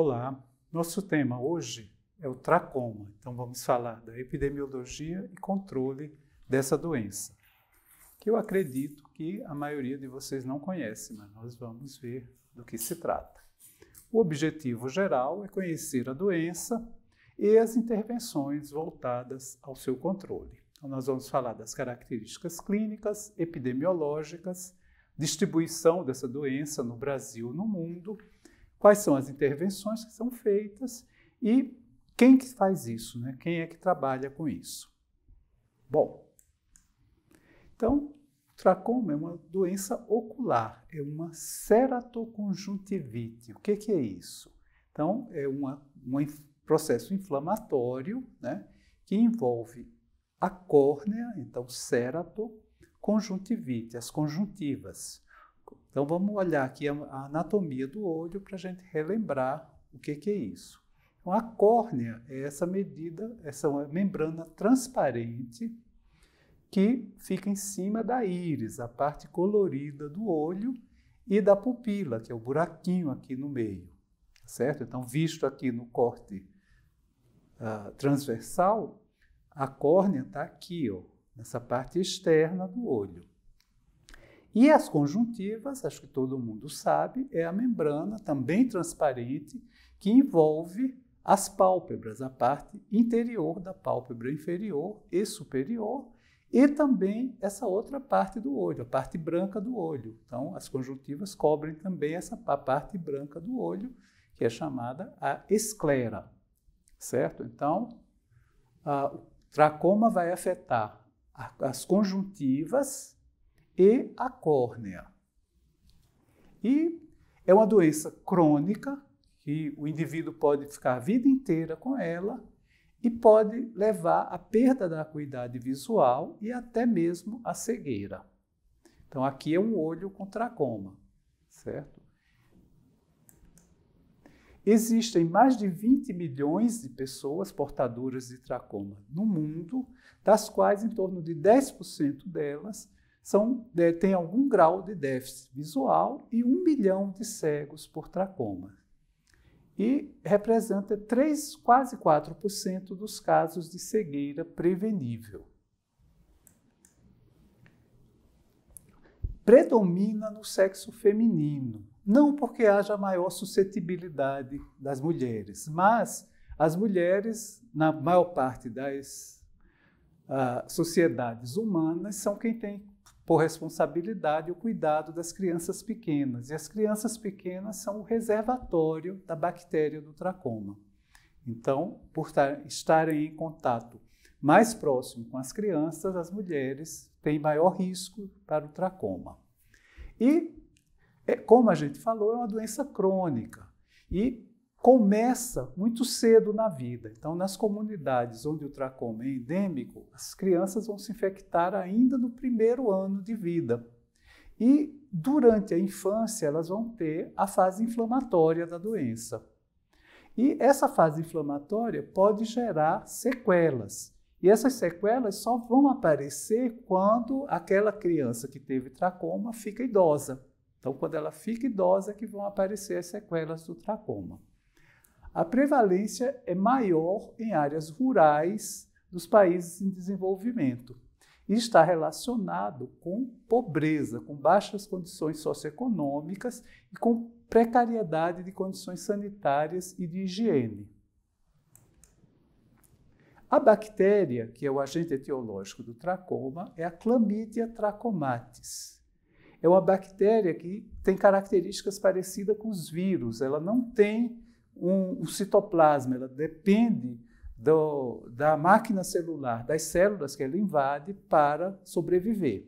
Olá, nosso tema hoje é o tracoma. Então vamos falar da epidemiologia e controle dessa doença, que eu acredito que a maioria de vocês não conhece, mas nós vamos ver do que se trata. O objetivo geral é conhecer a doença e as intervenções voltadas ao seu controle. Então nós vamos falar das características clínicas, epidemiológicas, distribuição dessa doença no Brasil, no mundo quais são as intervenções que são feitas e quem que faz isso, né? quem é que trabalha com isso. Bom, então, tracoma é uma doença ocular, é uma ceratoconjuntivite. O que, que é isso? Então, é uma, um processo inflamatório né, que envolve a córnea, então cerato, conjuntivite, as conjuntivas. Então vamos olhar aqui a anatomia do olho para a gente relembrar o que, que é isso. Então a córnea é essa medida, essa membrana transparente que fica em cima da íris, a parte colorida do olho, e da pupila, que é o buraquinho aqui no meio, tá certo? Então, visto aqui no corte uh, transversal, a córnea está aqui, ó, nessa parte externa do olho. E as conjuntivas, acho que todo mundo sabe, é a membrana também transparente que envolve as pálpebras, a parte interior da pálpebra inferior e superior, e também essa outra parte do olho, a parte branca do olho. Então, as conjuntivas cobrem também essa parte branca do olho, que é chamada a esclera, certo? Então, o tracoma vai afetar as conjuntivas e a córnea. E é uma doença crônica que o indivíduo pode ficar a vida inteira com ela e pode levar à perda da acuidade visual e até mesmo à cegueira. Então aqui é um olho com tracoma, certo? Existem mais de 20 milhões de pessoas portadoras de tracoma no mundo, das quais em torno de 10% delas são, é, têm algum grau de déficit visual e um bilhão de cegos por tracoma. E representa 3, quase 4% dos casos de cegueira prevenível. Predomina no sexo feminino, não porque haja maior suscetibilidade das mulheres, mas as mulheres, na maior parte das uh, sociedades humanas, são quem tem por responsabilidade o cuidado das crianças pequenas. E as crianças pequenas são o reservatório da bactéria do tracoma. Então, por estarem em contato mais próximo com as crianças, as mulheres têm maior risco para o tracoma. E, é, como a gente falou, é uma doença crônica. E começa muito cedo na vida. Então, nas comunidades onde o tracoma é endêmico, as crianças vão se infectar ainda no primeiro ano de vida. E durante a infância, elas vão ter a fase inflamatória da doença. E essa fase inflamatória pode gerar sequelas. E essas sequelas só vão aparecer quando aquela criança que teve tracoma fica idosa. Então, quando ela fica idosa, é que vão aparecer as sequelas do tracoma a prevalência é maior em áreas rurais dos países em desenvolvimento e está relacionado com pobreza, com baixas condições socioeconômicas e com precariedade de condições sanitárias e de higiene. A bactéria, que é o agente etiológico do tracoma, é a Chlamydia trachomatis. É uma bactéria que tem características parecidas com os vírus, ela não tem um, um citoplasma, ela depende do, da máquina celular, das células que ela invade para sobreviver.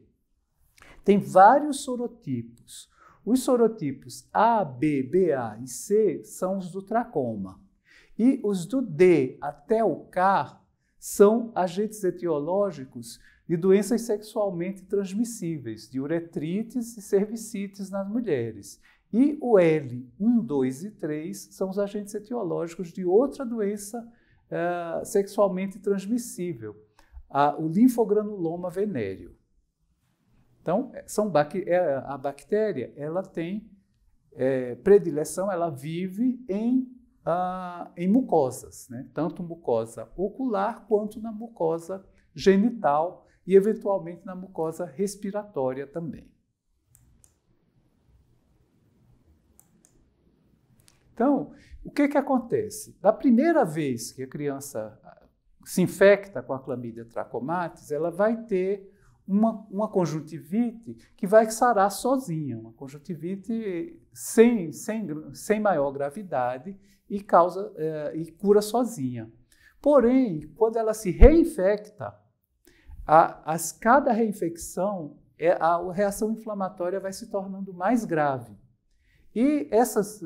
Tem vários sorotipos. Os sorotipos A, B, BA e C são os do tracoma. E os do D até o K são agentes etiológicos de doenças sexualmente transmissíveis, de uretrites e cervicites nas mulheres. E o L1, 2 e 3 são os agentes etiológicos de outra doença uh, sexualmente transmissível, o linfogranuloma venéreo. Então, eh, são é, a bactéria ela tem é, predileção, ela vive em, uh, em mucosas, né? tanto mucosa ocular quanto na mucosa genital e, eventualmente, na mucosa respiratória também. Então, o que, que acontece? Da primeira vez que a criança ah, se infecta com a clamídia trachomatis, ela vai ter uma, uma conjuntivite que vai sarar sozinha, uma conjuntivite sem, sem, sem maior gravidade e, causa, eh, e cura sozinha. Porém, quando ela se reinfecta, a, a cada reinfecção, é, a reação inflamatória vai se tornando mais grave. E essas,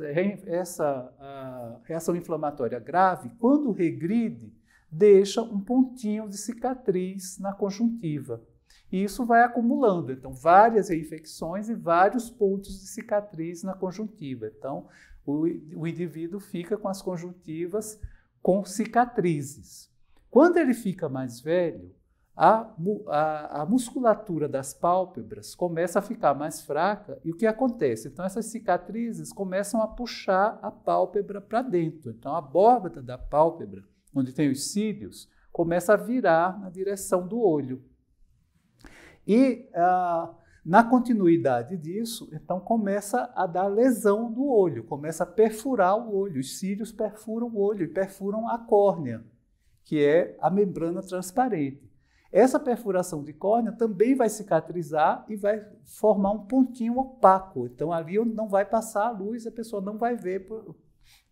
essa reação inflamatória grave, quando regride, deixa um pontinho de cicatriz na conjuntiva. E isso vai acumulando, então, várias reinfecções e vários pontos de cicatriz na conjuntiva. Então, o, o indivíduo fica com as conjuntivas com cicatrizes. Quando ele fica mais velho, a, a, a, musculatura das pálpebras começa a ficar mais fraca e o que acontece? Então, essas cicatrizes começam a puxar a pálpebra para dentro. Então, a borda da pálpebra, onde tem os cílios, começa a virar na direção do olho. E ah, na continuidade disso, então começa a dar lesão do olho, começa a perfurar o olho. Os cílios perfuram o olho e perfuram a córnea, que é a membrana transparente. Essa perfuração de córnea também vai cicatrizar e vai formar um pontinho opaco. Então, ali onde não vai passar a luz, a pessoa não vai ver por,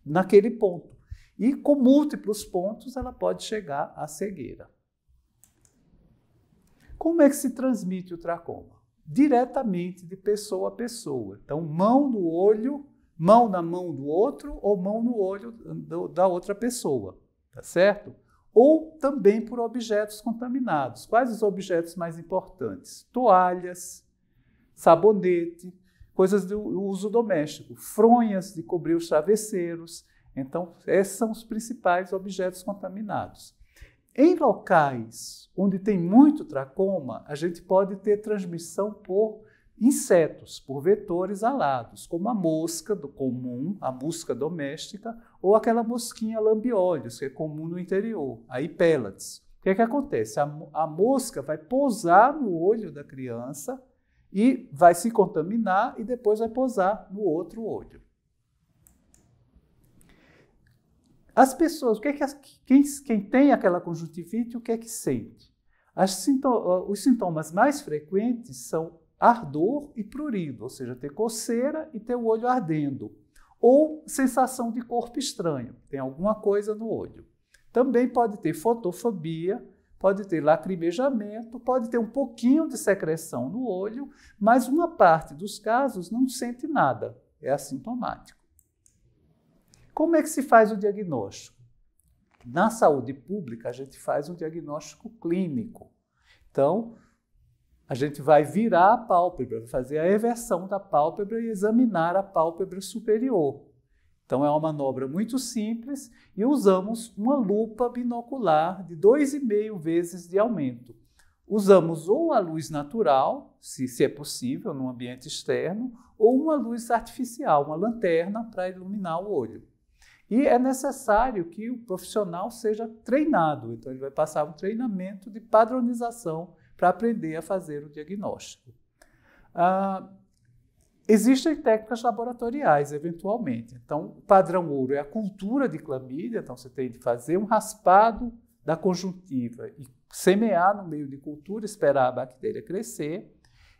naquele ponto. E com múltiplos pontos, ela pode chegar à cegueira. Como é que se transmite o tracoma? Diretamente de pessoa a pessoa. Então, mão no olho, mão na mão do outro ou mão no olho da outra pessoa, tá certo? ou também por objetos contaminados. Quais os objetos mais importantes? Toalhas, sabonete, coisas do uso doméstico, fronhas de cobrir os travesseiros. Então, esses são os principais objetos contaminados. Em locais onde tem muito tracoma, a gente pode ter transmissão por insetos, por vetores alados, como a mosca do comum, a mosca doméstica ou aquela mosquinha lambiolhos, que é comum no interior, aí pellets. O que, é que acontece? A, a mosca vai pousar no olho da criança e vai se contaminar e depois vai pousar no outro olho. As pessoas, o que é que as, quem, quem tem aquela conjuntivite, o que é que sente? os sintomas mais frequentes são ardor e prurido, ou seja, ter coceira e ter o olho ardendo ou sensação de corpo estranho, tem alguma coisa no olho. Também pode ter fotofobia, pode ter lacrimejamento, pode ter um pouquinho de secreção no olho, mas uma parte dos casos não sente nada, é assintomático. Como é que se faz o diagnóstico? Na saúde pública, a gente faz um diagnóstico clínico. Então, a gente vai virar a pálpebra, fazer a eversão da pálpebra e examinar a pálpebra superior. Então é uma manobra muito simples e usamos uma lupa binocular de 2,5 vezes de aumento. Usamos ou a luz natural, se, se é possível, num ambiente externo, ou uma luz artificial, uma lanterna para iluminar o olho. E é necessário que o profissional seja treinado, então ele vai passar um treinamento de padronização para aprender a fazer o diagnóstico. Ah, existem técnicas laboratoriais, eventualmente. Então, o padrão ouro é a cultura de clamídia, então você tem de fazer um raspado da conjuntiva e semear no meio de cultura, esperar a bactéria crescer.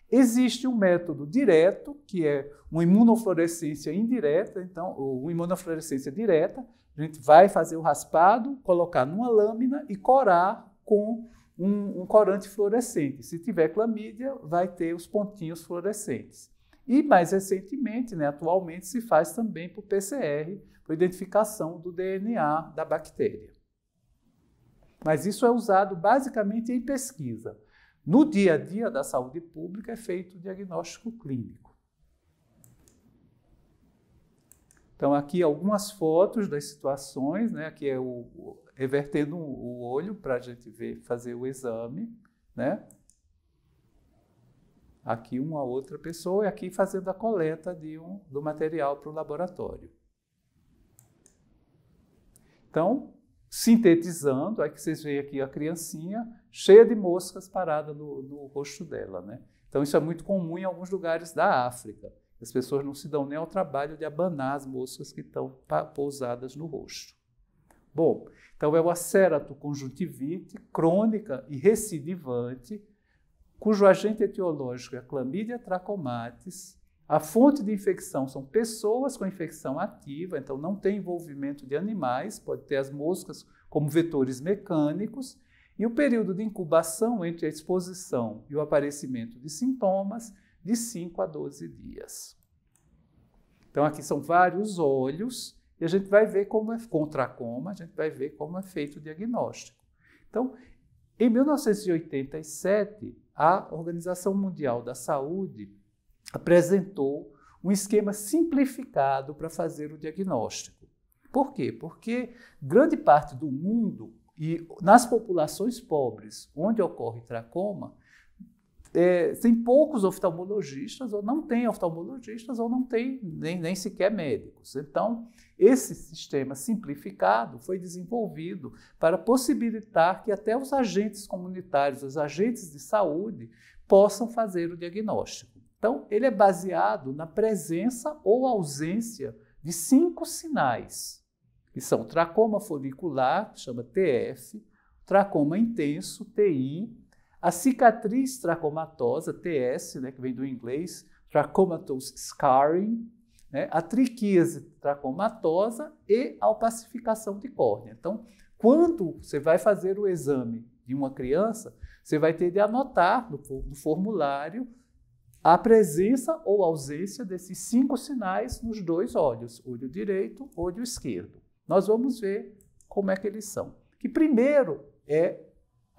Existe um método direto, que é uma imunofluorescência indireta, então, ou uma imunofluorescência direta. A gente vai fazer o raspado, colocar numa lâmina e corar com um, um corante fluorescente. Se tiver clamídia, vai ter os pontinhos fluorescentes. E mais recentemente, né, atualmente, se faz também por PCR, por identificação do DNA da bactéria. Mas isso é usado basicamente em pesquisa. No dia a dia da saúde pública é feito o diagnóstico clínico. Então, aqui algumas fotos das situações, né? aqui é o, revertendo o olho para a gente ver, fazer o exame, né? Aqui uma outra pessoa e é aqui fazendo a coleta de um, do material para o laboratório. Então, sintetizando, aí que vocês veem aqui a criancinha cheia de moscas parada no, no rosto dela, né? Então, isso é muito comum em alguns lugares da África. As pessoas não se dão nem ao trabalho de abanar as moscas que estão pousadas no rosto. Bom, então é acerato conjuntivite crônica e recidivante, cujo agente etiológico é a clamídia trachomatis. A fonte de infecção são pessoas com infecção ativa, então não tem envolvimento de animais, pode ter as moscas como vetores mecânicos. E o período de incubação entre a exposição e o aparecimento de sintomas, de 5 a 12 dias. Então, aqui são vários olhos e a gente vai ver como é contra a coma, a gente vai ver como é feito o diagnóstico. Então, em 1987, a Organização Mundial da Saúde apresentou um esquema simplificado para fazer o diagnóstico. Por quê? Porque grande parte do mundo e nas populações pobres, onde ocorre tracoma, é, tem poucos oftalmologistas, ou não tem oftalmologistas, ou não tem nem, nem sequer médicos. Então, esse sistema simplificado foi desenvolvido para possibilitar que até os agentes comunitários, os agentes de saúde, possam fazer o diagnóstico. Então, ele é baseado na presença ou ausência de cinco sinais, que são tracoma folicular, que chama TF, tracoma intenso, TI, a cicatriz tracomatosa, TS, né, que vem do inglês, trachomatous scarring, né, a triquíase tracomatosa e a opacificação de córnea. Então, quando você vai fazer o exame de uma criança, você vai ter de anotar no, no formulário a presença ou ausência desses cinco sinais nos dois olhos, olho direito, olho esquerdo. Nós vamos ver como é que eles são. Que primeiro é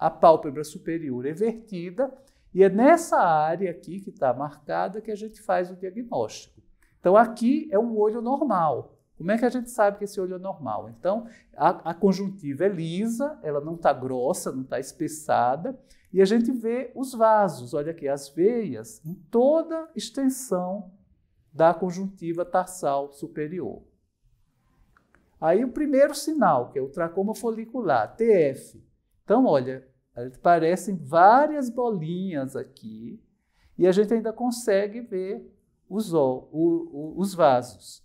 a pálpebra superior é vertida e é nessa área aqui que está marcada que a gente faz o diagnóstico. Então, aqui é um olho normal. Como é que a gente sabe que esse olho é normal? Então, a, a conjuntiva é lisa, ela não está grossa, não está espessada, e a gente vê os vasos, olha aqui, as veias, em toda extensão da conjuntiva tarsal superior. Aí o primeiro sinal, que é o tracoma folicular, TF. Então, olha, Parecem várias bolinhas aqui e a gente ainda consegue ver os, o, o, os vasos.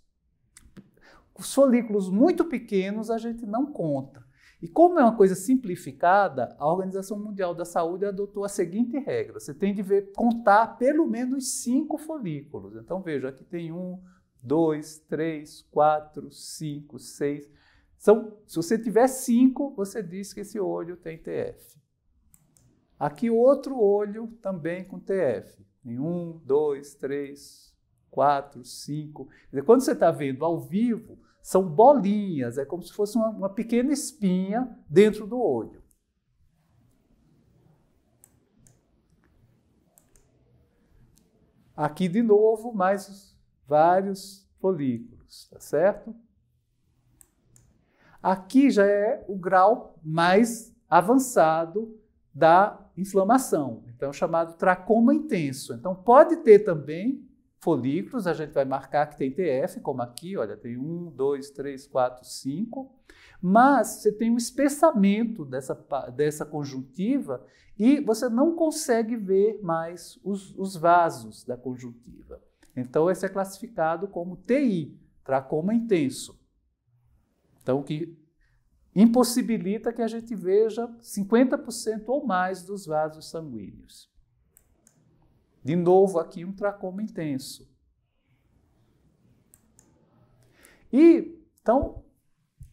Os folículos muito pequenos a gente não conta. E como é uma coisa simplificada, a Organização Mundial da Saúde adotou a seguinte regra: você tem de ver, contar pelo menos cinco folículos. Então veja, aqui tem um, dois, três, quatro, cinco, seis. São, se você tiver cinco, você diz que esse olho tem TF. Aqui o outro olho também com TF. Em um, dois, três, quatro, cinco. quando você está vendo ao vivo, são bolinhas, é como se fosse uma, uma pequena espinha dentro do olho. Aqui de novo, mais vários folículos, tá certo? Aqui já é o grau mais avançado da inflamação, então chamado tracoma intenso. Então pode ter também folículos, a gente vai marcar que tem TF, como aqui, olha, tem um, dois, três, quatro, cinco, mas você tem um espessamento dessa, dessa conjuntiva e você não consegue ver mais os, os vasos da conjuntiva. Então, esse é classificado como TI, tracoma intenso. Então, que impossibilita que a gente veja 50% ou mais dos vasos sanguíneos. De novo, aqui um tracoma intenso. E, então,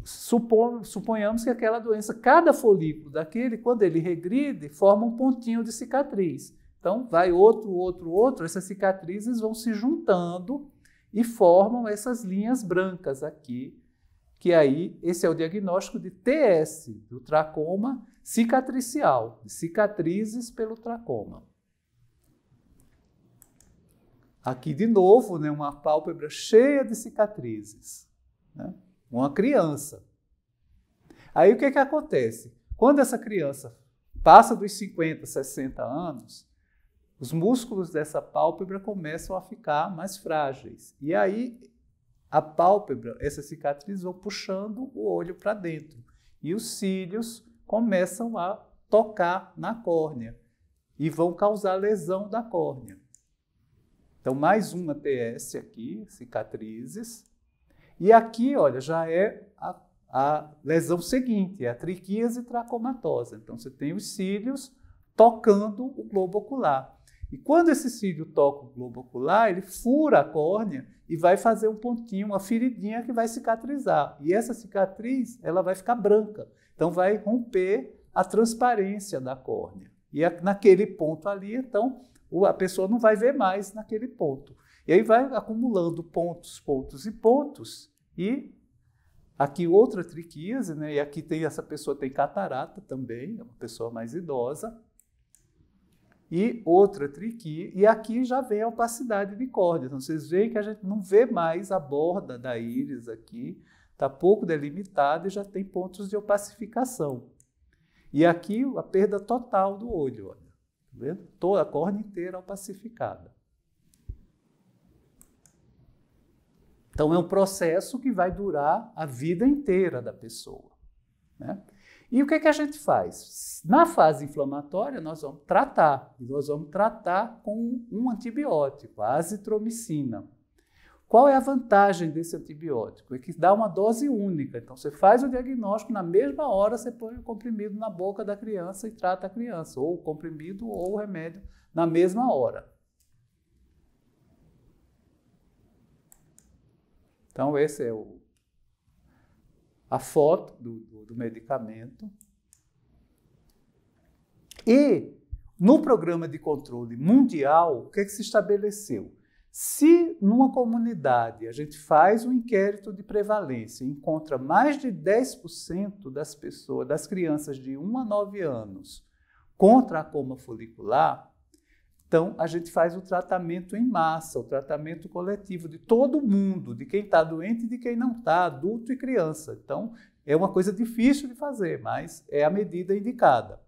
suponhamos que aquela doença, cada folículo daquele, quando ele regride, forma um pontinho de cicatriz. Então, vai outro, outro, outro, essas cicatrizes vão se juntando e formam essas linhas brancas aqui que aí esse é o diagnóstico de TS, do tracoma cicatricial, cicatrizes pelo tracoma. Aqui de novo, né, uma pálpebra cheia de cicatrizes, né? uma criança. Aí o que, é que acontece? Quando essa criança passa dos 50, 60 anos, os músculos dessa pálpebra começam a ficar mais frágeis. E aí a pálpebra, essa cicatriz, vão puxando o olho para dentro. E os cílios começam a tocar na córnea e vão causar lesão da córnea. Então, mais uma TS aqui, cicatrizes. E aqui, olha, já é a, a lesão seguinte, é a triquíase tracomatosa Então, você tem os cílios tocando o globo ocular. E quando esse cílio toca o globo ocular, ele fura a córnea e vai fazer um pontinho, uma feridinha que vai cicatrizar. E essa cicatriz, ela vai ficar branca. Então vai romper a transparência da córnea. E é naquele ponto ali, então, a pessoa não vai ver mais naquele ponto. E aí vai acumulando pontos, pontos e pontos. E aqui outra triquíase, né? E aqui tem essa pessoa tem catarata também, é uma pessoa mais idosa e outra triquia, e aqui já vem a opacidade de córnea. Então, vocês veem que a gente não vê mais a borda da íris aqui, está pouco delimitada e já tem pontos de opacificação. E aqui a perda total do olho, olha. Tá vendo? Toda a córnea inteira opacificada. Então, é um processo que vai durar a vida inteira da pessoa. Né? E o que, é que a gente faz? Na fase inflamatória, nós vamos tratar, e nós vamos tratar com um antibiótico, a azitromicina. Qual é a vantagem desse antibiótico? É que dá uma dose única. Então, você faz o diagnóstico, na mesma hora você põe o comprimido na boca da criança e trata a criança, ou o comprimido ou o remédio na mesma hora. Então, esse é o a foto do, do, do medicamento. E no programa de controle mundial, o que, é que se estabeleceu? Se numa comunidade a gente faz um inquérito de prevalência e encontra mais de 10% das pessoas, das crianças de 1 a 9 anos, contra a coma folicular, então, a gente faz o tratamento em massa, o tratamento coletivo de todo mundo, de quem está doente e de quem não está, adulto e criança. Então, é uma coisa difícil de fazer, mas é a medida indicada.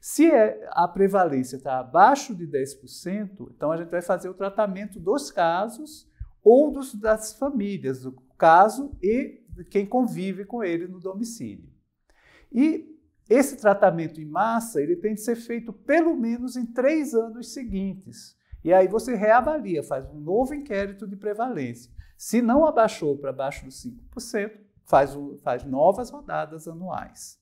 Se é, a prevalência está abaixo de 10%, então a gente vai fazer o tratamento dos casos ou dos, das famílias, do caso e quem convive com ele no domicílio. E esse tratamento em massa ele tem de ser feito pelo menos em três anos seguintes. E aí você reavalia, faz um novo inquérito de prevalência. Se não abaixou para baixo dos 5%, faz, o, faz novas rodadas anuais.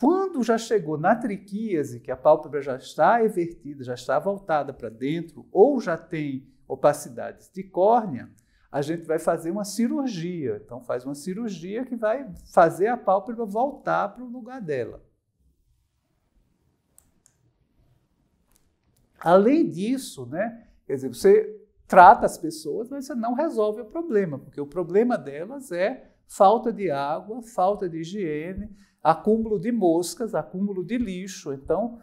Quando já chegou na triquíase, que a pálpebra já está evertida, já está voltada para dentro, ou já tem opacidades de córnea, a gente vai fazer uma cirurgia. Então, faz uma cirurgia que vai fazer a pálpebra voltar para o lugar dela. Além disso, né, quer dizer, você trata as pessoas, mas você não resolve o problema, porque o problema delas é falta de água, falta de higiene, acúmulo de moscas, acúmulo de lixo. Então,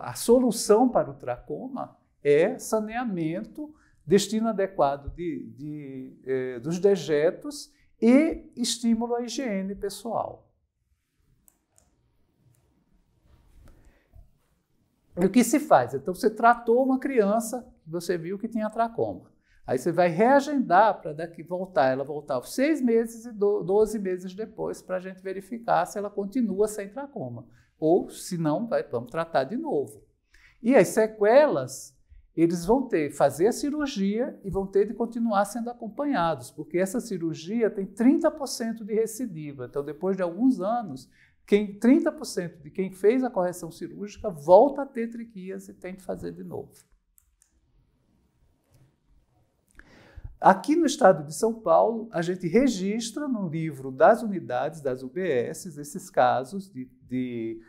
a, a solução para o tracoma é saneamento destino adequado de, de, eh, dos dejetos e estímulo à higiene pessoal. E o que se faz? Então, você tratou uma criança, você viu que tinha tracoma. Aí você vai reagendar para daqui voltar, ela voltar seis meses e doze meses depois para a gente verificar se ela continua sem tracoma. Ou se não, vai, vamos tratar de novo. E as sequelas eles vão ter fazer a cirurgia e vão ter de continuar sendo acompanhados, porque essa cirurgia tem 30% de recidiva. Então, depois de alguns anos, quem 30% de quem fez a correção cirúrgica volta a ter triquias e tem de fazer de novo. Aqui no estado de São Paulo, a gente registra no livro das unidades das UBSs esses casos de, de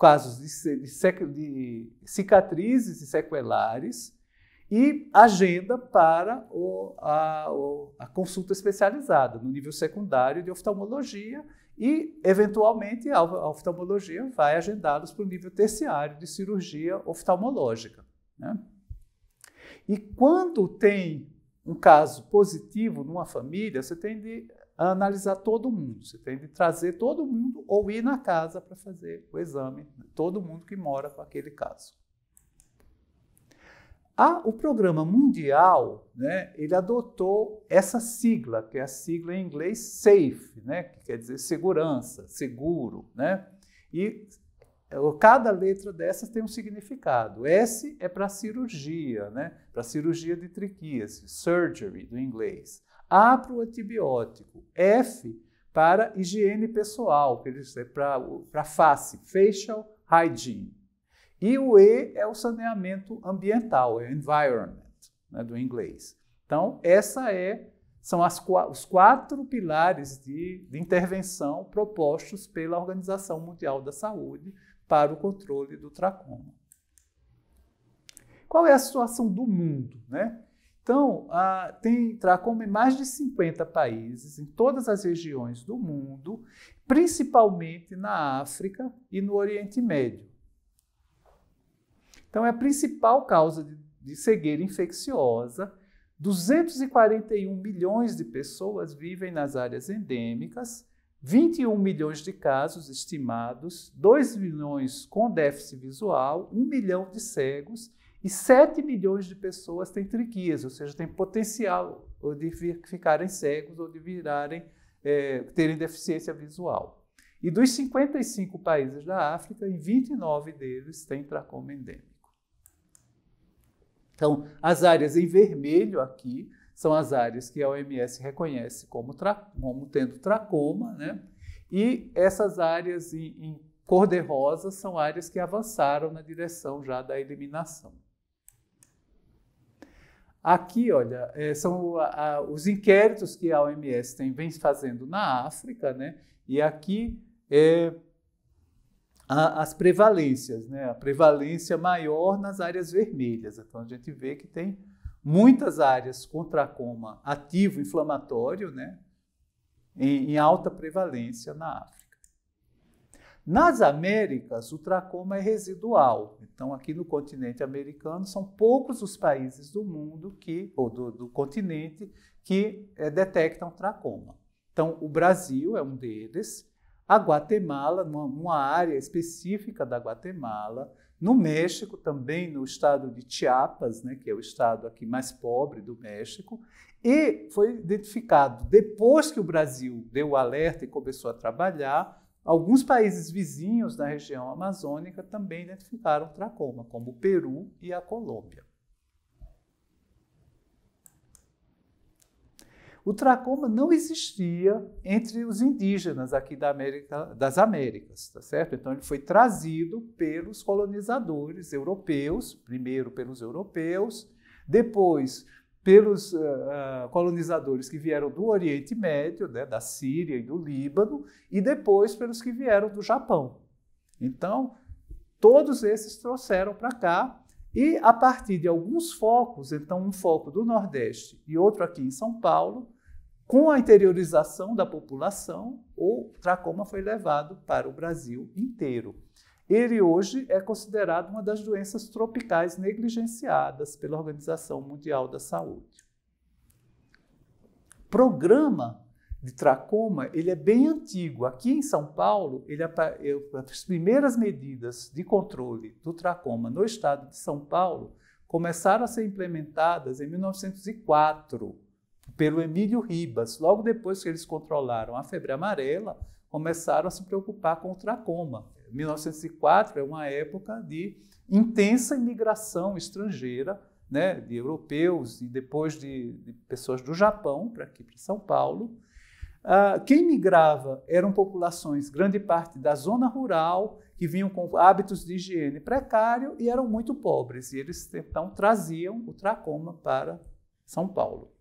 casos de, de, de cicatrizes e sequelares e agenda para o, a, a, consulta especializada no nível secundário de oftalmologia e, eventualmente, a oftalmologia vai agendá-los para o nível terciário de cirurgia oftalmológica. Né? E quando tem um caso positivo numa família, você tem de a analisar todo mundo. Você tem de trazer todo mundo ou ir na casa para fazer o exame, né? todo mundo que mora com aquele caso. Ah, o programa mundial, né, ele adotou essa sigla, que é a sigla em inglês SAFE, né, que quer dizer segurança, seguro, né? E é, cada letra dessas tem um significado. S é para cirurgia, né? Para cirurgia de triquíase, surgery do inglês. A para o antibiótico, F para higiene pessoal, quer dizer, para, face, facial hygiene. E o E é o saneamento ambiental, é environment, né, do inglês. Então, essa é são as, os quatro pilares de, de intervenção propostos pela Organização Mundial da Saúde para o controle do tracoma. Qual é a situação do mundo, né? Então, tem Tracom em mais de 50 países, em todas as regiões do mundo, principalmente na África e no Oriente Médio. Então, é a principal causa de, de cegueira infecciosa. 241 milhões de pessoas vivem nas áreas endêmicas, 21 milhões de casos estimados, 2 milhões com déficit visual, 1 milhão de cegos e 7 milhões de pessoas têm triquias, ou seja, têm potencial de ficarem cegos ou de virarem, é, terem deficiência visual. E dos 55 países da África, em 29 deles têm tracoma endêmico. Então, as áreas em vermelho aqui são as áreas que a OMS reconhece como, tra como tendo tracoma, né? E essas áreas em, em cor de rosa são áreas que avançaram na direção já da eliminação. Aqui, olha, é, são os inquéritos que a OMS tem, vem fazendo na África, né? E aqui é, as prevalências, né? A prevalência maior nas áreas vermelhas. Então a gente vê que tem muitas áreas com tracoma ativo inflamatório, né? Em, em alta prevalência na África. Nas Américas, o tracoma é residual. Então, aqui no continente americano, são poucos os países do mundo que, ou do, do continente, que é, detectam tracoma. Então, o Brasil é um deles, a Guatemala, numa, numa área específica da Guatemala, no México, também no estado de Chiapas, né, que é o estado aqui mais pobre do México, e foi identificado, depois que o Brasil deu o alerta e começou a trabalhar, Alguns países vizinhos da região amazônica também identificaram tracoma, como o Peru e a Colômbia. O tracoma não existia entre os indígenas aqui da América, das Américas, tá certo? Então ele foi trazido pelos colonizadores europeus, primeiro pelos europeus, depois pelos uh, colonizadores que vieram do Oriente Médio, né, da Síria e do Líbano, e depois pelos que vieram do Japão. Então, todos esses trouxeram para cá e a partir de alguns focos, então um foco do Nordeste e outro aqui em São Paulo, com a interiorização da população, o tracoma foi levado para o Brasil inteiro. Ele hoje é considerado uma das doenças tropicais negligenciadas pela Organização Mundial da Saúde. Programa de tracoma, ele é bem antigo. Aqui em São Paulo, ele, as primeiras medidas de controle do tracoma no estado de São Paulo começaram a ser implementadas em 1904 pelo Emílio Ribas. Logo depois que eles controlaram a febre amarela, começaram a se preocupar com o tracoma. 1904 é uma época de intensa imigração estrangeira, né, de europeus e depois de, de pessoas do Japão para aqui para São Paulo. Ah, quem migrava eram populações, grande parte da zona rural, que vinham com hábitos de higiene precário e eram muito pobres. E eles então traziam o tracoma para São Paulo.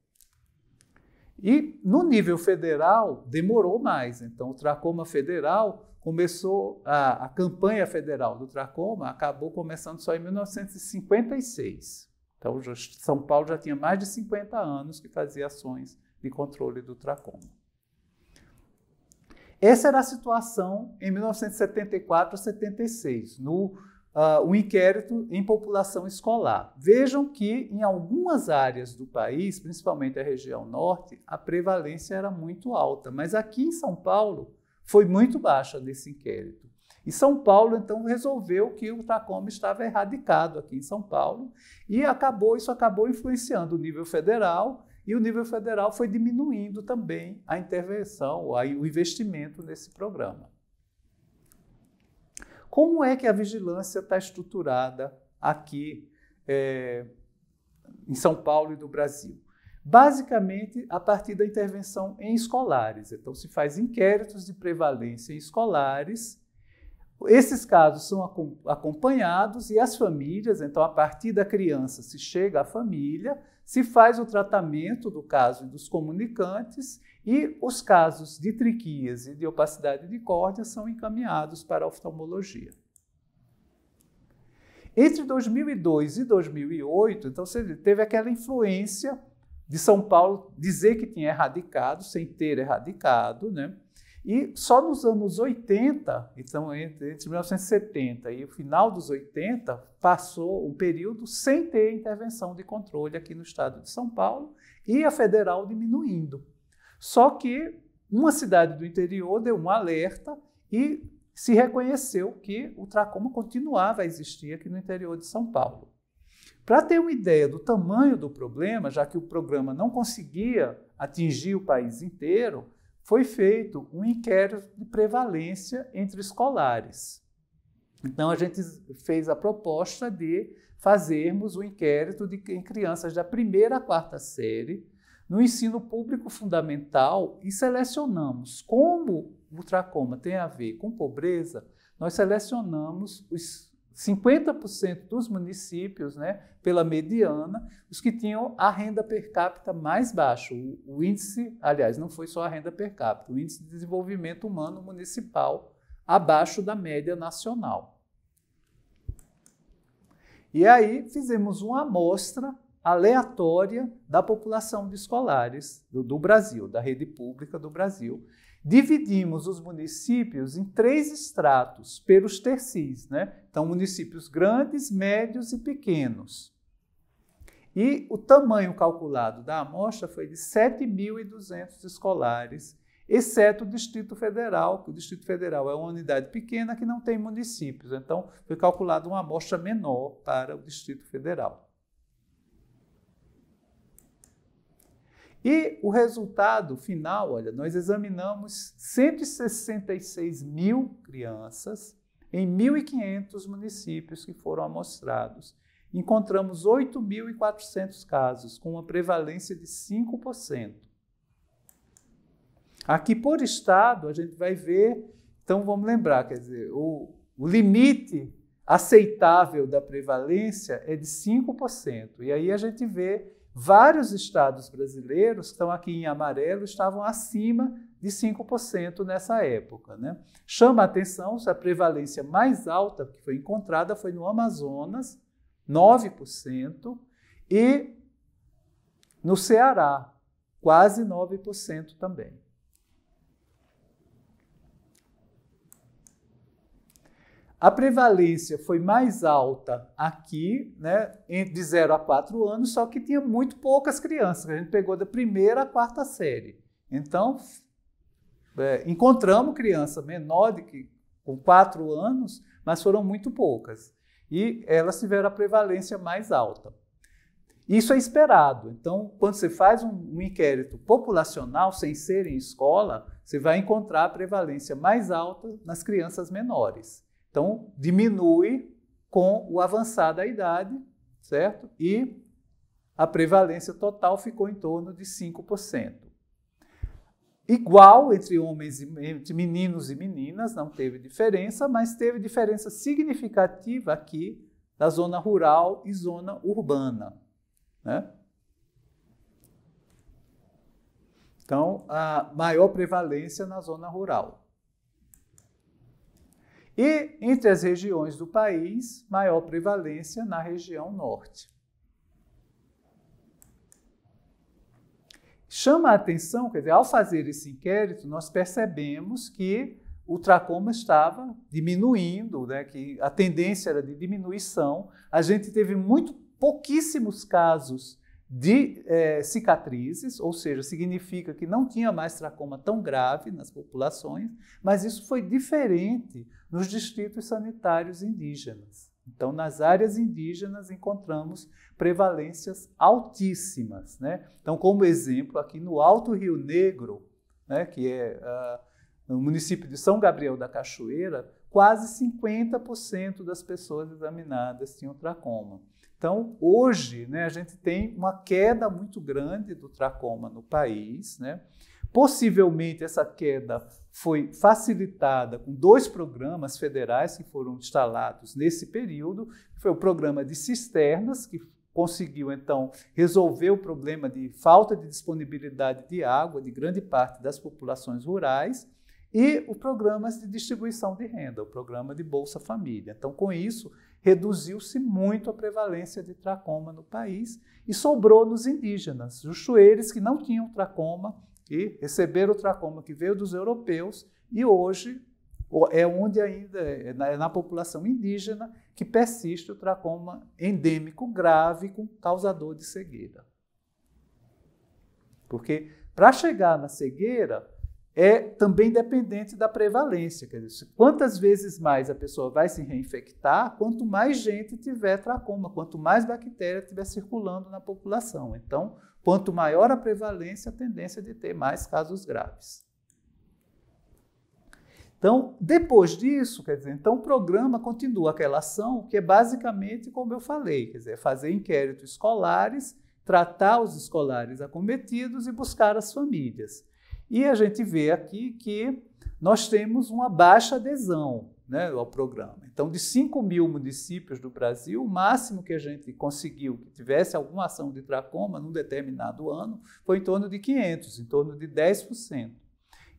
E no nível federal demorou mais. Então, o tracoma federal começou a, a campanha federal do Tracoma, acabou começando só em 1956. Então, São Paulo já tinha mais de 50 anos que fazia ações de controle do Tracoma. Essa era a situação em 1974 a 76, no uh, ah, um inquérito em população escolar. Vejam que em algumas áreas do país, principalmente a região norte, a prevalência era muito alta, mas aqui em São Paulo foi muito baixa nesse inquérito. E São Paulo, então, resolveu que o TACOM estava erradicado aqui em São Paulo e acabou isso acabou influenciando o nível federal e o nível federal foi diminuindo também a intervenção, o investimento nesse programa. Como é que a vigilância está estruturada aqui é, em São Paulo e no Brasil? basicamente a partir da intervenção em escolares. Então, se faz inquéritos de prevalência em escolares. Esses casos são acompanhados e as famílias, então, a partir da criança se chega à família, se faz o tratamento do caso e dos comunicantes e os casos de triquíase e de opacidade de córnea são encaminhados para a oftalmologia. Entre 2002 e 2008, então, teve aquela influência de São Paulo dizer que tinha erradicado, sem ter erradicado, né? E só nos anos 80, então entre, entre 1970 e o final dos 80, passou um período sem ter intervenção de controle aqui no estado de São Paulo e a federal diminuindo. Só que uma cidade do interior deu um alerta e se reconheceu que o tracoma continuava a existir aqui no interior de São Paulo. Para ter uma ideia do tamanho do problema, já que o programa não conseguia atingir o país inteiro, foi feito um inquérito de prevalência entre escolares. Então, a gente fez a proposta de fazermos o um inquérito de, em crianças da primeira à quarta série, no ensino público fundamental, e selecionamos como o tracoma tem a ver com pobreza, nós selecionamos os 50% dos municípios, né, pela mediana, os que tinham a renda per capita mais baixa. O, o, índice, aliás, não foi só a renda per capita, o índice de desenvolvimento humano municipal abaixo da média nacional. E aí fizemos uma amostra aleatória da população de escolares do, do Brasil, da rede pública do Brasil dividimos os municípios em três estratos pelos tercis, né? Então, municípios grandes, médios e pequenos. E o tamanho calculado da amostra foi de 7.200 escolares, exceto o Distrito Federal, que o Distrito Federal é uma unidade pequena que não tem municípios. Então, foi calculada uma amostra menor para o Distrito Federal. E o resultado final, olha, nós examinamos 166 mil crianças em 1.500 municípios que foram amostrados. Encontramos 8.400 casos, com uma prevalência de 5%. Aqui por estado, a gente vai ver, então vamos lembrar, quer dizer, o, o limite aceitável da prevalência é de 5%. E aí a gente vê Vários estados brasileiros, que estão aqui em amarelo, estavam acima de 5% nessa época. Né? Chama a atenção se a prevalência mais alta que foi encontrada foi no Amazonas, 9%, e no Ceará, quase 9% também. A prevalência foi mais alta aqui, né, de 0 a 4 anos, só que tinha muito poucas crianças. A gente pegou da primeira à quarta série. Então, é, encontramos criança menor de que, com 4 anos, mas foram muito poucas. E elas tiveram a prevalência mais alta. Isso é esperado. Então, quando você faz um, um inquérito populacional, sem ser em escola, você vai encontrar a prevalência mais alta nas crianças menores. Então, diminui com o avançar da idade, certo? E a prevalência total ficou em torno de 5%. Igual entre homens e entre meninos e meninas, não teve diferença, mas teve diferença significativa aqui da zona rural e zona urbana. Né? Então, a maior prevalência na zona rural. E entre as regiões do país, maior prevalência na região norte. Chama a atenção, quer dizer, ao fazer esse inquérito, nós percebemos que o tracoma estava diminuindo, né, que a tendência era de diminuição. A gente teve muito pouquíssimos casos de é, cicatrizes, ou seja, significa que não tinha mais tracoma tão grave nas populações, mas isso foi diferente nos distritos sanitários indígenas. Então, nas áreas indígenas encontramos prevalências altíssimas. Né? Então, como exemplo, aqui no Alto Rio Negro, né, que é uh, ah, no município de São Gabriel da Cachoeira, quase 50% das pessoas examinadas tinham tracoma. Então, hoje, né, a gente tem uma queda muito grande do tracoma no país. Né? Possivelmente, essa queda foi facilitada com dois programas federais que foram instalados nesse período. Foi o programa de cisternas, que conseguiu, então, resolver o problema de falta de disponibilidade de água de grande parte das populações rurais e o programa de distribuição de renda, o programa de Bolsa Família. Então, com isso, reduziu-se muito a prevalência de tracoma no país e sobrou nos indígenas, os chueiros que não tinham tracoma e receberam o tracoma que veio dos europeus e hoje é onde ainda é, é na, é na população indígena que persiste o tracoma endêmico grave com causador de cegueira. Porque para chegar na cegueira, é também dependente da prevalência. Quer dizer, quantas vezes mais a pessoa vai se reinfectar, quanto mais gente tiver tracoma, quanto mais bactéria tiver circulando na população. Então, quanto maior a prevalência, a tendência de ter mais casos graves. Então, depois disso, quer dizer, então o programa continua aquela ação que é basicamente como eu falei, quer dizer, é fazer inquéritos escolares, tratar os escolares acometidos e buscar as famílias. E a gente vê aqui que nós temos uma baixa adesão né, ao programa. Então, de 5 mil municípios do Brasil, o máximo que a gente conseguiu que tivesse alguma ação de tracoma num determinado ano foi em torno de 500, em torno de 10%.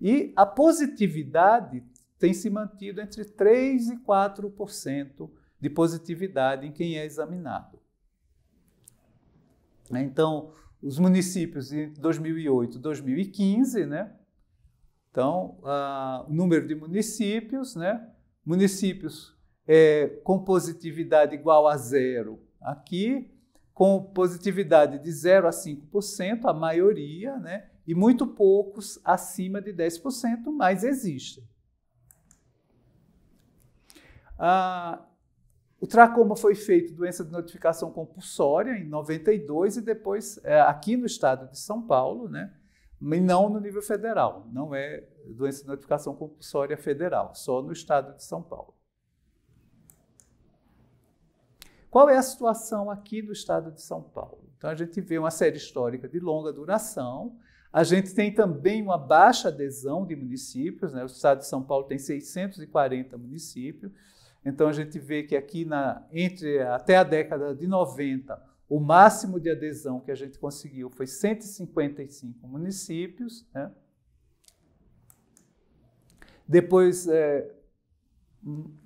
E a positividade tem se mantido entre 3% e 4% de positividade em quem é examinado. Então, os municípios de 2008 e 2015, né? Então, o número de municípios, né? Municípios é, com positividade igual a zero aqui, com positividade de 0 a 5%, a maioria, né? E muito poucos acima de 10%, mas existem. Ah, o tracoma foi feito doença de notificação compulsória em 92 e depois é, aqui no estado de São Paulo, né? Mas não no nível federal, não é doença de notificação compulsória federal, só no estado de São Paulo. Qual é a situação aqui no estado de São Paulo? Então a gente vê uma série histórica de longa duração, a gente tem também uma baixa adesão de municípios, né? o estado de São Paulo tem 640 municípios, então a gente vê que aqui na, entre até a década de 90, o máximo de adesão que a gente conseguiu foi 155 municípios. Né? Depois é,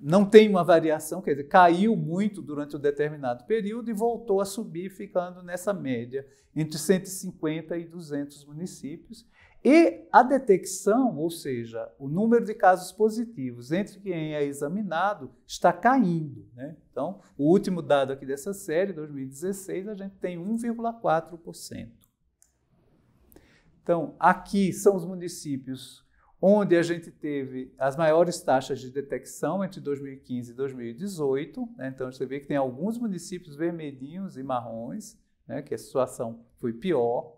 não tem uma variação, quer dizer, caiu muito durante um determinado período e voltou a subir, ficando nessa média entre 150 e 200 municípios. E a detecção, ou seja, o número de casos positivos entre quem é examinado, está caindo. Né? Então, o último dado aqui dessa série, 2016, a gente tem 1,4%. Então, aqui são os municípios onde a gente teve as maiores taxas de detecção entre 2015 e 2018. Né? Então, você vê que tem alguns municípios vermelhinhos e marrons, né? que a situação foi pior.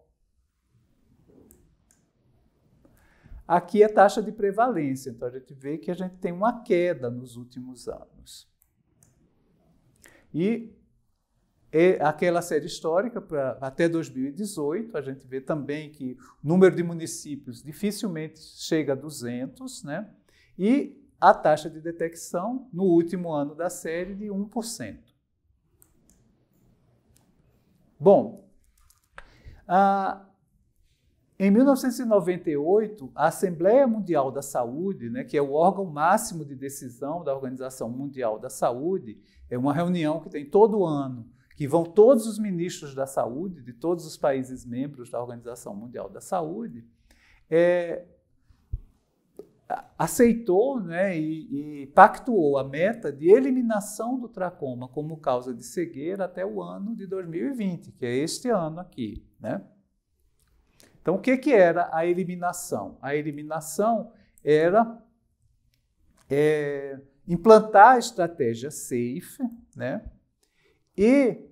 Aqui é taxa de prevalência, então a gente vê que a gente tem uma queda nos últimos anos. E, aquela série histórica, pra, até 2018, a gente vê também que o número de municípios dificilmente chega a 200, né? e a taxa de detecção no último ano da série de 1%. Bom, a, em 1998, a Assembleia Mundial da Saúde, né, que é o órgão máximo de decisão da Organização Mundial da Saúde, é uma reunião que tem todo ano, que vão todos os ministros da saúde de todos os países membros da Organização Mundial da Saúde, é, aceitou né, e, e pactuou a meta de eliminação do tracoma como causa de cegueira até o ano de 2020, que é este ano aqui, né? Então, o que, que era a eliminação? A eliminação era é, implantar a estratégia SAFE né? e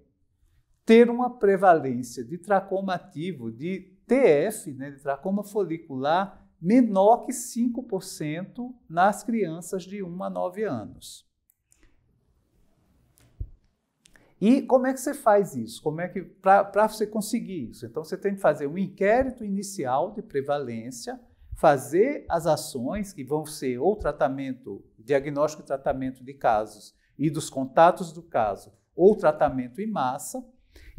ter uma prevalência de tracoma ativo, de TF, né, de tracoma folicular, menor que 5% nas crianças de 1 a 9 anos. E como é que você faz isso? Como é que para você conseguir isso? Então você tem que fazer um inquérito inicial de prevalência, fazer as ações que vão ser ou tratamento, diagnóstico e tratamento de casos e dos contatos do caso, ou tratamento em massa,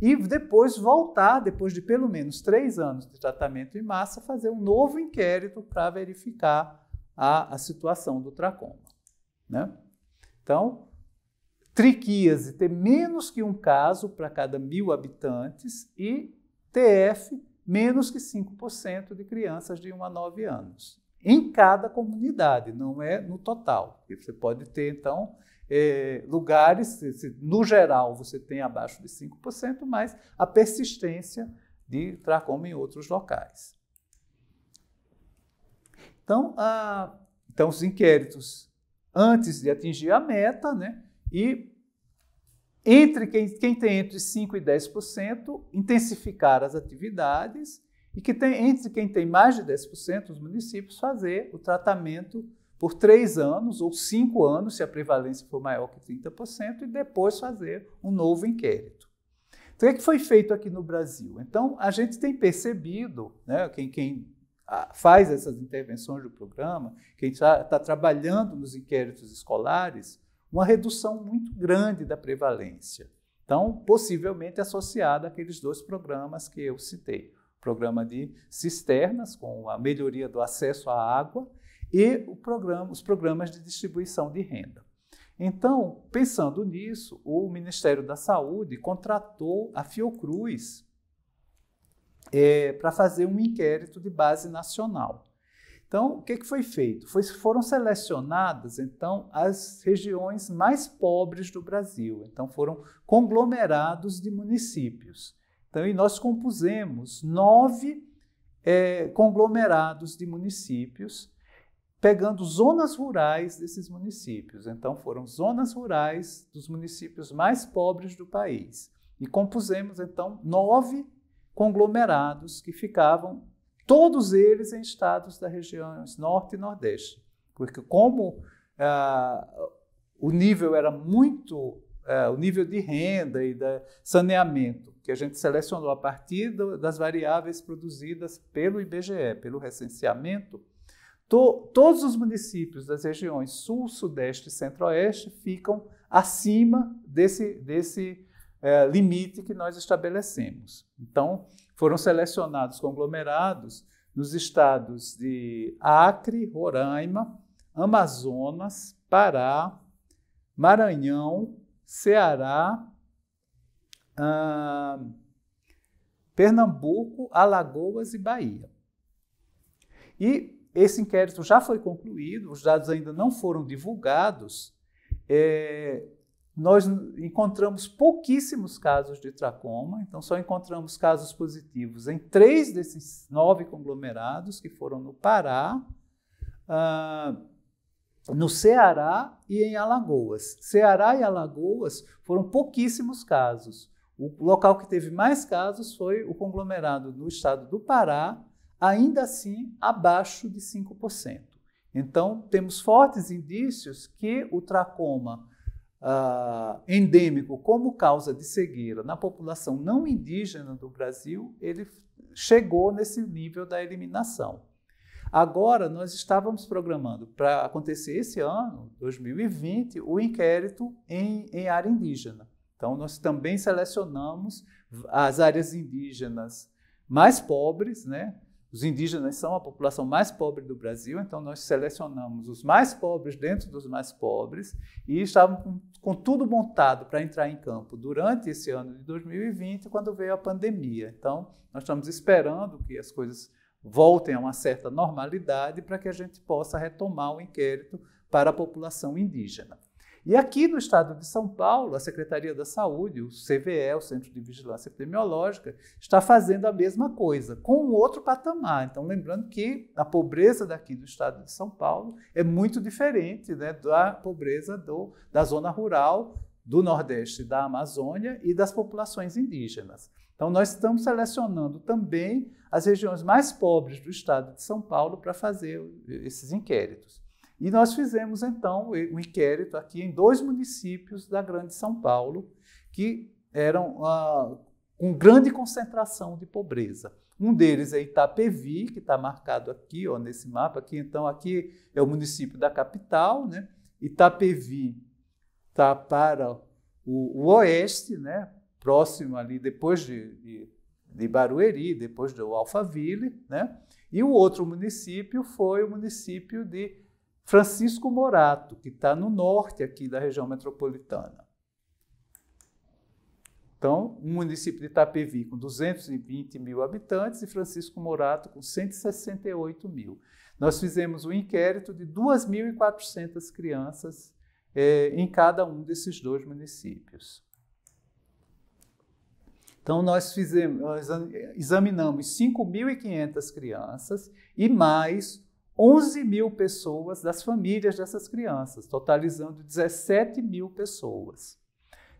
e depois voltar, depois de pelo menos três anos de tratamento em massa, fazer um novo inquérito para verificar a, a situação do tracoma. Né? Então, triquíase ter menos que um caso para cada mil habitantes e TF menos que 5% de crianças de 1 a 9 anos. Em cada comunidade, não é no total. você pode ter, então, é, lugares, se, se, no geral você tem abaixo de 5%, mas a persistência de tracoma em outros locais. Então, a, então os inquéritos, antes de atingir a meta, né, e entre quem, quem tem entre 5% e 10%, intensificar as atividades, e que tem, entre quem tem mais de 10%, os municípios, fazer o tratamento por três anos ou cinco anos, se a prevalência for maior que 30%, e depois fazer um novo inquérito. Então, o que, é que foi feito aqui no Brasil? Então, a gente tem percebido, né, quem, quem ah, faz essas intervenções do programa, quem está tá trabalhando nos inquéritos escolares, uma redução muito grande da prevalência. Então, possivelmente associada àqueles dois programas que eu citei: o programa de cisternas, com a melhoria do acesso à água, e programa, os programas de distribuição de renda. Então, pensando nisso, o Ministério da Saúde contratou a Fiocruz é, para fazer um inquérito de base nacional. Então, o que, foi feito? Foi, foram selecionadas, então, as regiões mais pobres do Brasil. Então, foram conglomerados de municípios. Então, e nós compusemos nove é, conglomerados de municípios, pegando zonas rurais desses municípios. Então, foram zonas rurais dos municípios mais pobres do país. E compusemos, então, nove conglomerados que ficavam todos eles em estados das regiões norte e nordeste. Porque como ah, o nível era muito, ah, o nível de renda e de saneamento, que a gente selecionou a partir do, das variáveis produzidas pelo IBGE, pelo recenseamento, to, todos os municípios das regiões sul, sudeste e centro-oeste ficam acima desse, desse eh, limite que nós estabelecemos. Então, foram selecionados conglomerados nos estados de Acre, Roraima, Amazonas, Pará, Maranhão, Ceará, Pernambuco, Alagoas e Bahia. E esse inquérito já foi concluído, os dados ainda não foram divulgados, é, nós encontramos pouquíssimos casos de tracoma, então só encontramos casos positivos em três desses nove conglomerados que foram no Pará, uh, no Ceará e em Alagoas. Ceará e Alagoas foram pouquíssimos casos. O local que teve mais casos foi o conglomerado do estado do Pará, ainda assim abaixo de 5%. Então, temos fortes indícios que o tracoma uh, endêmico como causa de cegueira na população não indígena do Brasil, ele chegou nesse nível da eliminação. Agora, nós estávamos programando para acontecer esse ano, 2020, o inquérito em, em área indígena. Então, nós também selecionamos as áreas indígenas mais pobres, né? Os indígenas são a população mais pobre do Brasil, então nós selecionamos os mais pobres dentro dos mais pobres e estavam com, com tudo montado para entrar em campo durante esse ano de 2020, quando veio a pandemia. Então, nós estamos esperando que as coisas voltem a uma certa normalidade para que a gente possa retomar o inquérito para a população indígena. E aqui no estado de São Paulo, a Secretaria da Saúde, o CVE, o Centro de Vigilância Epidemiológica, está fazendo a mesma coisa, com um outro patamar. Então, lembrando que a pobreza daqui do estado de São Paulo é muito diferente né, da pobreza do, da zona rural do Nordeste da Amazônia e das populações indígenas. Então, nós estamos selecionando também as regiões mais pobres do estado de São Paulo para fazer esses inquéritos. E nós fizemos então um inquérito aqui em dois municípios da Grande São Paulo que eram uh, com grande concentração de pobreza. Um deles é Itapevi, que está marcado aqui ó, nesse mapa, aqui então aqui é o município da capital. Né? Itapevi está para o, o, oeste, né? próximo ali, depois de, de, de Barueri, depois do Alphaville. Né? E o outro município foi o município de Francisco Morato, que está no norte aqui da região metropolitana. Então, o município de Itapevi com 220 mil habitantes e Francisco Morato com 168 mil. Nós fizemos um inquérito de 2.400 crianças eh, em cada um desses dois municípios. Então, nós, fizemos, nós examinamos 5.500 crianças e mais 11 mil pessoas das famílias dessas crianças, totalizando 17 mil pessoas.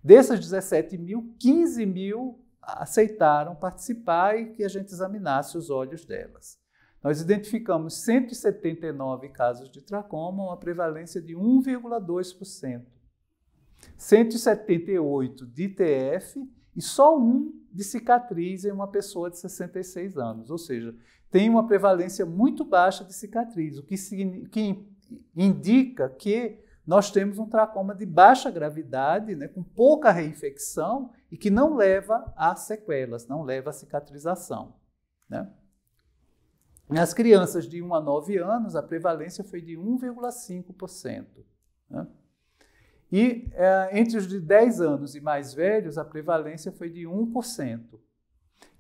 Dessas 17 mil, 15 mil aceitaram participar e que a gente examinasse os olhos delas. Nós identificamos 179 casos de tracoma, uma prevalência de 1,2%, 178 de TF e só um de cicatriz em uma pessoa de 66 anos, ou seja, tem uma prevalência muito baixa de cicatriz, o que, que indica que nós temos um tracoma de baixa gravidade, né, com pouca reinfecção e que não leva a sequelas, não leva a cicatrização. Né? Nas crianças de 1 a 9 anos, a prevalência foi de 1,5%. Né? E é, entre os de 10 anos e mais velhos, a prevalência foi de 1%.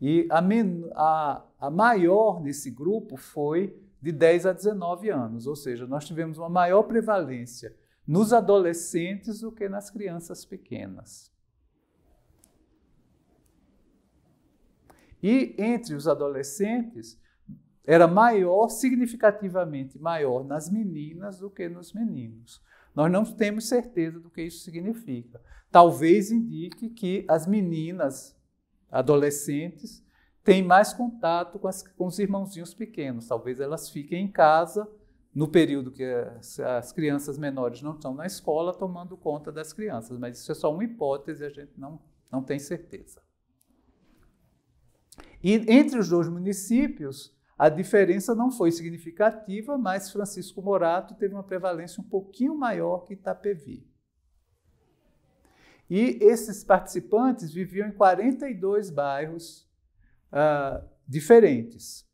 E a, men- a, a maior nesse grupo foi de 10 a 19 anos, ou seja, nós tivemos uma maior prevalência nos adolescentes do que nas crianças pequenas. E entre os adolescentes, era maior, significativamente maior nas meninas do que nos meninos. Nós não temos certeza do que isso significa. Talvez indique que as meninas adolescentes têm mais contato com, as, com os irmãozinhos pequenos. Talvez elas fiquem em casa no período que as, as crianças menores não estão na escola, tomando conta das crianças. Mas isso é só uma hipótese, a gente não, não tem certeza. E entre os dois municípios, a diferença não foi significativa, mas Francisco Morato teve uma prevalência um pouquinho maior que Itapevi. E esses participantes viviam em 42 bairros ah, diferentes.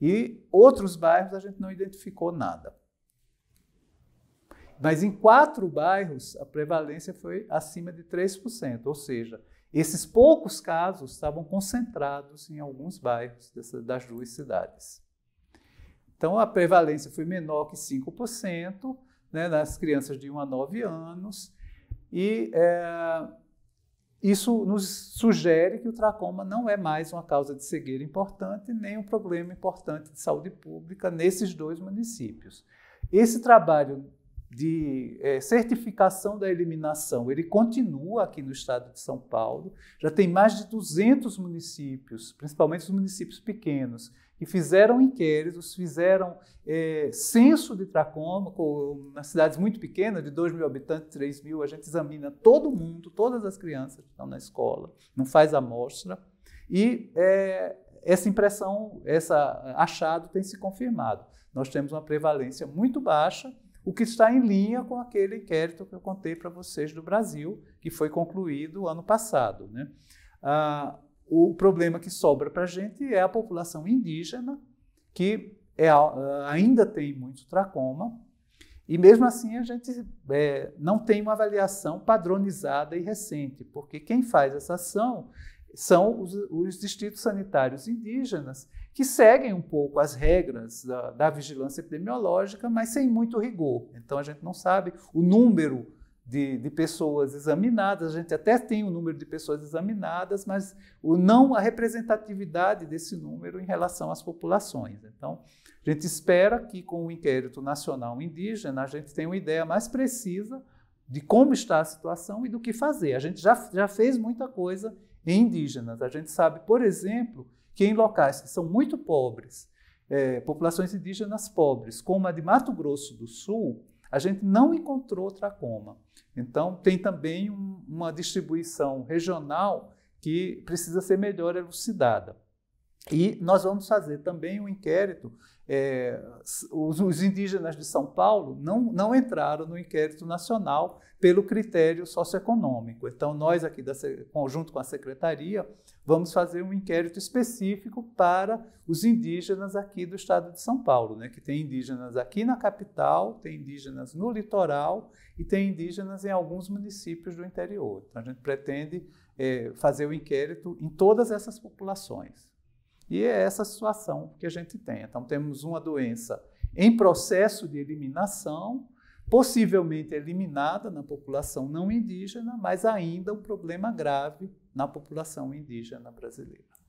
E outros bairros a gente não identificou nada. Mas em quatro bairros, a prevalência foi acima de 3%, ou seja, esses poucos casos estavam concentrados em alguns bairros dessa, das duas cidades. Então, a prevalência foi menor que 5% né, nas crianças de 1 a 9 anos, e é, isso nos sugere que o tracoma não é mais uma causa de cegueira importante, nem um problema importante de saúde pública nesses dois municípios. Esse trabalho de é, certificação da eliminação, ele continua aqui no estado de São Paulo. Já tem mais de 200 municípios, principalmente os municípios pequenos, que fizeram inquéritos, fizeram é, censo de tracoma nas cidades muito pequenas, de 2 mil habitantes, 3 mil, a gente examina todo mundo, todas as crianças que estão na escola, não faz amostra. E é, essa impressão, esse achado tem se confirmado. Nós temos uma prevalência muito baixa o que está em linha com aquele inquérito que eu contei para vocês do Brasil, que foi concluído ano passado. Né? Ah, o problema que sobra para a gente é a população indígena, que é, ah, ainda tem muito tracoma, e mesmo assim a gente é, não tem uma avaliação padronizada e recente, porque quem faz essa ação são os, os distritos sanitários indígenas que seguem um pouco as regras da, da, vigilância epidemiológica, mas sem muito rigor. Então a gente não sabe o número de, de, pessoas examinadas, a gente até tem o número de pessoas examinadas, mas o não a representatividade desse número em relação às populações. Então a gente espera que com o inquérito nacional indígena a gente tenha uma ideia mais precisa de como está a situação e do que fazer. A gente já, já fez muita coisa em indígenas. A gente sabe, por exemplo, que em locais que são muito pobres, é, populações indígenas pobres, como a de Mato Grosso do Sul, a gente não encontrou tracoma. Então, tem também um, uma distribuição regional que precisa ser melhor elucidada. E nós vamos fazer também um inquérito. É, os, os, indígenas de São Paulo não, não entraram no inquérito nacional pelo critério socioeconômico. Então, nós aqui, da, conjunto com a secretaria, vamos fazer um inquérito específico para os indígenas aqui do estado de São Paulo, né? que tem indígenas aqui na capital, tem indígenas no litoral e tem indígenas em alguns municípios do interior. Então, a gente pretende é, fazer o inquérito em todas essas populações. E é essa situação que a gente tem. Então, temos uma doença em processo de eliminação, possivelmente eliminada na população não indígena, mas ainda um problema grave na população indígena brasileira.